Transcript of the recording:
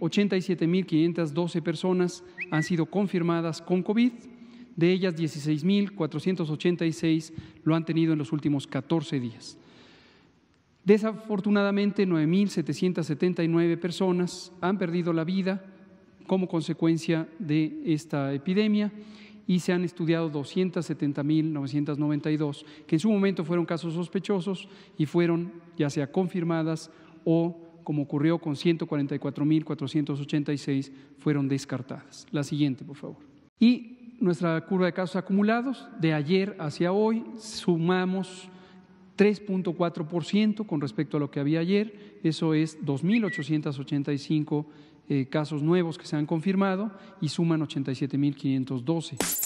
87.512 personas han sido confirmadas con COVID, de ellas 16.486 lo han tenido en los últimos 14 días. Desafortunadamente, 9.779 personas han perdido la vida como consecuencia de esta epidemia y se han estudiado 270.992, que en su momento fueron casos sospechosos y fueron ya sea confirmadas o como ocurrió con 144.486, fueron descartadas. La siguiente, por favor. Y nuestra curva de casos acumulados, de ayer hacia hoy, sumamos 3.4% con respecto a lo que había ayer, eso es 2.885 eh, casos nuevos que se han confirmado y suman 87.512.